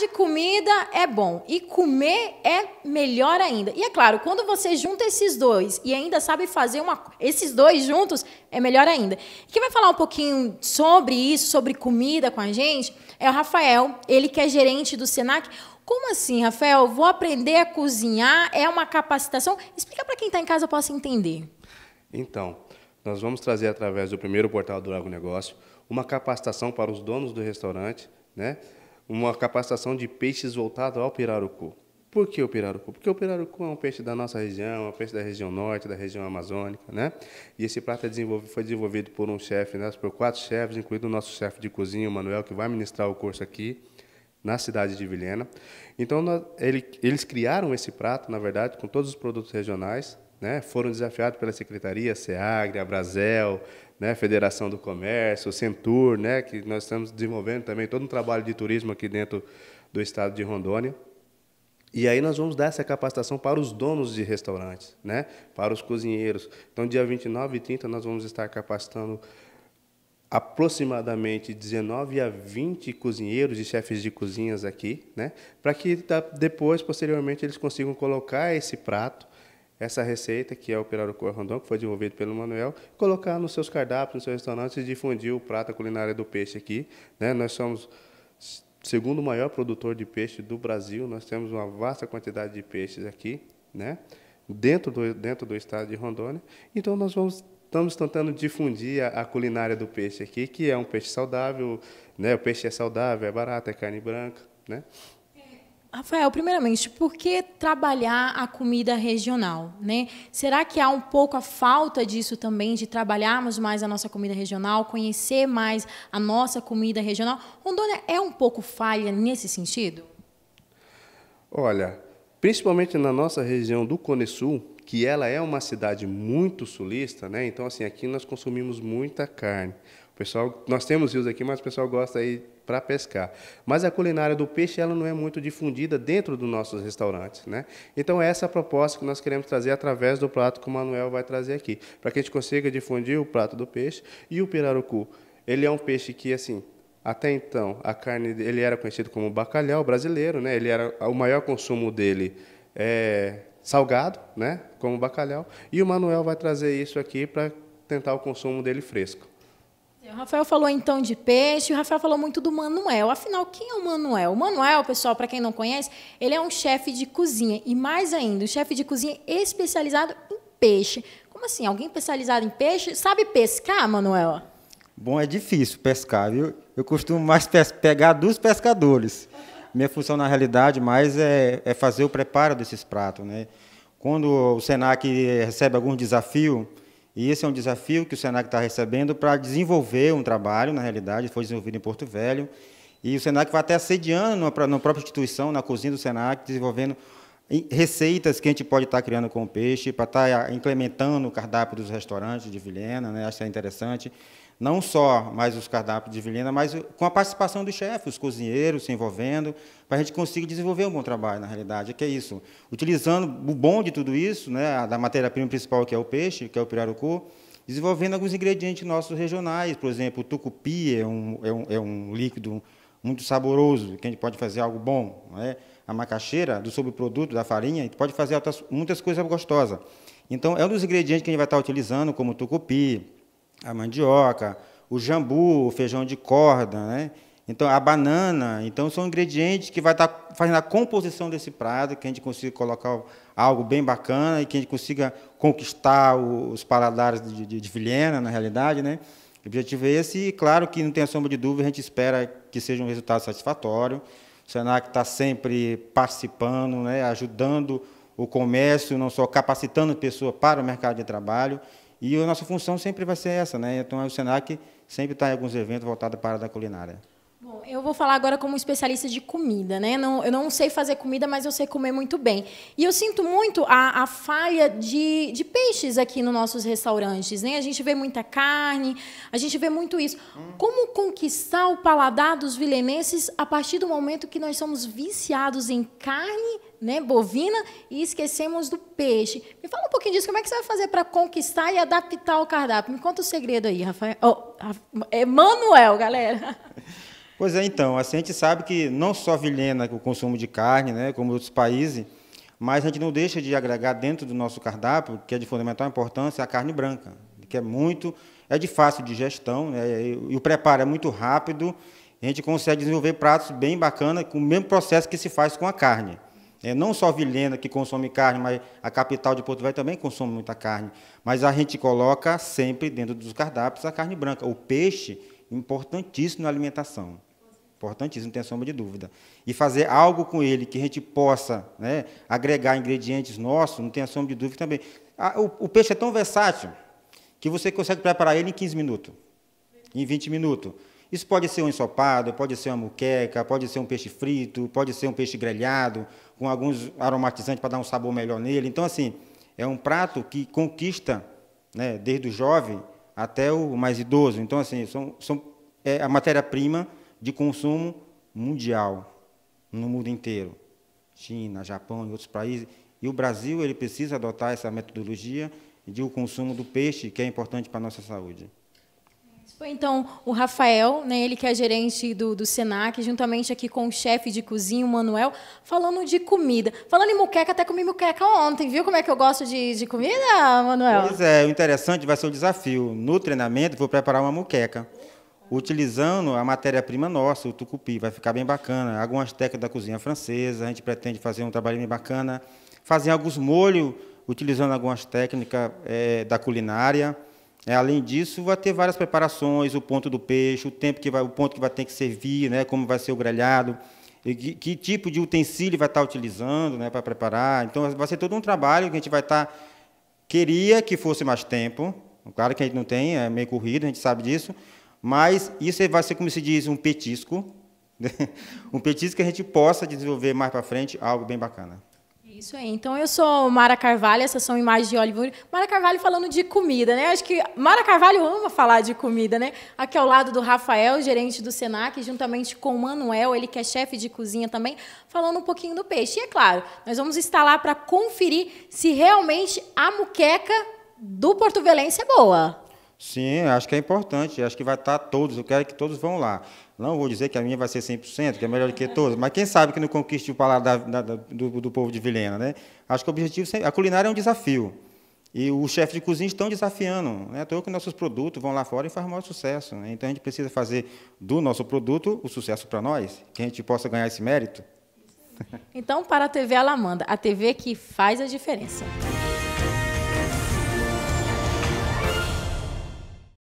de comida é bom e comer é melhor ainda. E é claro, quando você junta esses dois e ainda sabe fazer uma, esses dois juntos, é melhor ainda. Quem vai falar um pouquinho sobre isso, sobre comida com a gente, é o Rafael, ele que é gerente do Senac. Como assim, Rafael? Vou aprender a cozinhar? É uma capacitação? Explica para quem está em casa possa entender. Então, nós vamos trazer através do primeiro portal do Agronegócio uma capacitação para os donos do restaurante, né? uma capacitação de peixes voltado ao pirarucu. Por que o pirarucu? Porque o pirarucu é um peixe da nossa região, é um peixe da região norte, da região amazônica, né? E esse prato é desenvolvido, foi desenvolvido por um chefe, né? por quatro chefes, incluindo o nosso chefe de cozinha, o Manuel, que vai ministrar o curso aqui na cidade de Vilhena. Então, nós, ele, eles criaram esse prato, na verdade, com todos os produtos regionais, né, foram desafiados pela Secretaria, SEAGRE, Abrazel, né, Federação do Comércio, Centur, né, que nós estamos desenvolvendo também todo um trabalho de turismo aqui dentro do estado de Rondônia. E aí nós vamos dar essa capacitação para os donos de restaurantes, né, para os cozinheiros. Então, dia 29 e 30, nós vamos estar capacitando aproximadamente 19 a 20 cozinheiros e chefes de cozinhas aqui, né, para que depois, posteriormente, eles consigam colocar esse prato essa receita, que é o Pirarucu Rondon, que foi desenvolvido pelo Manuel, colocar nos seus cardápios, nos seus restaurantes e difundir o prato culinária do peixe aqui. Né? Nós somos segundo maior produtor de peixe do Brasil, nós temos uma vasta quantidade de peixes aqui, né? dentro, do, dentro do estado de Rondônia. Então, nós vamos estamos tentando difundir a, a, culinária do peixe aqui, que é um peixe saudável, né? o peixe é saudável, é barato, é carne branca. Né? Rafael, primeiramente, por que trabalhar a comida regional? Né? Será que há um pouco a falta disso também, de trabalharmos mais a nossa comida regional, conhecer mais a nossa comida regional? Rondônia é um pouco falha nesse sentido? Olha, principalmente na nossa região do Cone Sul, que ela é uma cidade muito sulista, né? então assim, aqui nós consumimos muita carne. O pessoal, nós temos rios aqui, mas o pessoal gosta aí para pescar. Mas a culinária do peixe ela não é muito difundida dentro dos nossos restaurantes, né? Então é essa a proposta que nós queremos trazer através do prato que o Manuel vai trazer aqui, para que a gente consiga difundir o prato do peixe e o pirarucu. Ele é um peixe que assim, até então a carne ele era conhecido como bacalhau brasileiro, né? Ele era o maior consumo dele é salgado, né? Como bacalhau. E o Manuel vai trazer isso aqui para tentar o consumo dele fresco. O Rafael falou então de peixe, o Rafael falou muito do Manuel. Afinal, quem é o Manuel? O Manuel, pessoal, para quem não conhece, ele é um chefe de cozinha e mais ainda, um chefe de cozinha especializado em peixe. Como assim? Alguém especializado em peixe sabe pescar, Manuel? Bom, é difícil pescar, viu? Eu costumo mais pegar dos pescadores. Minha função, na realidade, mais é, é fazer o preparo desses pratos, né? Quando o SENAC recebe algum desafio, e esse é um desafio que o SENAC está recebendo para desenvolver um trabalho, na realidade, foi desenvolvido em Porto Velho, e o SENAC vai até assediando na própria instituição, na cozinha do SENAC, desenvolvendo receitas que a gente pode estar tá criando com o peixe, para estar tá, ah, implementando o cardápio dos restaurantes de Vilhena, né? acho que é interessante não só mais os cardápios de Vilhena, mas com a participação dos chefes, os cozinheiros se envolvendo, para a gente conseguir desenvolver um bom trabalho, na realidade, é que é isso. Utilizando o bom de tudo isso, né, da matéria-prima principal, que é o peixe, que é o pirarucu, desenvolvendo alguns ingredientes nossos regionais, por exemplo, o tucupi é um, é um, é um líquido muito saboroso, que a gente pode fazer algo bom, né? a macaxeira, do subproduto da farinha, a gente pode fazer outras, muitas coisas gostosas. Então, é um dos ingredientes que a gente vai estar utilizando, como tucupi, a mandioca, o jambu, o feijão de corda, né? Então, a banana, então são ingredientes que vai estar tá fazendo a composição desse prato, que a gente consiga colocar algo bem bacana e que a gente consiga conquistar os paladares de, de, de Vilhena, na realidade, né? O objetivo é esse, e claro que não tem a sombra de dúvida, a gente espera que seja um resultado satisfatório. O Senac está sempre participando, né? ajudando o comércio, não só capacitando pessoas para o mercado de trabalho. E a nossa função sempre vai ser essa, né? Então, é o SENAC sempre está em alguns eventos voltados para a área da culinária eu vou falar agora como especialista de comida, né? Não, eu não sei fazer comida, mas eu sei comer muito bem. E eu sinto muito a, a falha de, de peixes aqui nos nossos restaurantes, né? A gente vê muita carne, a gente vê muito isso. Hum. Como conquistar o paladar dos vilenenses a partir do momento que nós somos viciados em carne, né, bovina e esquecemos do peixe. Me fala um pouquinho disso, como é que você vai fazer para conquistar e adaptar o cardápio? Me conta o segredo aí, Rafael. Oh, Emanuel, é galera. Pois é, então, assim, a gente sabe que não só Vilhena, o consumo de carne, né, como outros países, mas a gente não deixa de agregar dentro do nosso cardápio, que é de fundamental importância, a carne branca, que é muito, é de fácil digestão, né, e o preparo é muito rápido, a gente consegue desenvolver pratos bem bacanas com o mesmo processo que se faz com a carne. É, não só Vilhena, que consome carne, mas a capital de Porto Velho também consome muita carne. Mas a gente coloca sempre dentro dos cardápios a carne branca. O peixe, importantíssimo na alimentação importantíssimo, não tem sombra de dúvida. E fazer algo com ele que a gente possa né, agregar ingredientes nossos, não tem sombra de dúvida também. Ah, o, o, peixe é tão versátil que você consegue preparar ele em 15 minutos, em 20 minutos. Isso pode ser um ensopado, pode ser uma muqueca, pode ser um peixe frito, pode ser um peixe grelhado, com alguns aromatizantes para dar um sabor melhor nele. Então, assim, é um prato que conquista, né, desde o jovem até o mais idoso. Então, assim, são, são é a matéria-prima de consumo mundial, no mundo inteiro. China, Japão e outros países. E o Brasil ele precisa adotar essa metodologia de o consumo do peixe, que é importante para a nossa saúde. Foi então o Rafael, né, ele que é gerente do, do Senac, juntamente aqui com o chefe de cozinha, o Manuel, falando de comida. Falando em muqueca, até comi muqueca ontem, viu como é que eu gosto de, de comida, Manuel? Pois é, o interessante vai ser o desafio. No treinamento, vou preparar uma muqueca utilizando a matéria-prima nossa, o tucupi, vai ficar bem bacana. Algumas técnicas da cozinha francesa, a gente pretende fazer um trabalho bem bacana. Fazer alguns molhos, utilizando algumas técnicas é, da culinária. É, além disso, vai ter várias preparações, o ponto do peixe, o tempo que vai, o ponto que vai ter que servir, né, como vai ser o grelhado, que, que tipo de utensílio vai estar utilizando né, para preparar. Então, vai ser todo um trabalho que a gente vai estar... Queria que fosse mais tempo, claro que a gente não tem, é meio corrido, a gente sabe disso, mas isso vai ser, como se diz, um petisco. Né? um petisco que a gente possa desenvolver mais para frente algo bem bacana. Isso aí. Então, eu sou Mara Carvalho, essas são imagens de Hollywood. Mara Carvalho falando de comida, né? Acho que Mara Carvalho ama falar de comida, né? Aqui ao lado do Rafael, gerente do Senac, juntamente com o Manuel, ele que é chefe de cozinha também, falando um pouquinho do peixe. E é claro, nós vamos estar lá para conferir se realmente a muqueca do Porto Velense é boa. Sim, acho que é importante, acho que vai estar todos, eu quero que todos vão lá. Não vou dizer que a minha vai ser 100%, que é melhor do que todos. mas quem sabe que não conquiste o paladar da, da, do, do, povo de Vilhena, né? Acho que o objetivo, a culinária é um desafio, e os chefes de cozinha estão desafiando, né? Então, que nossos produtos vão lá fora e fazem maior sucesso, né? Então, a gente precisa fazer do nosso produto o sucesso para nós, que a gente possa ganhar esse mérito. Então, para a TV Alamanda, a TV que faz a diferença.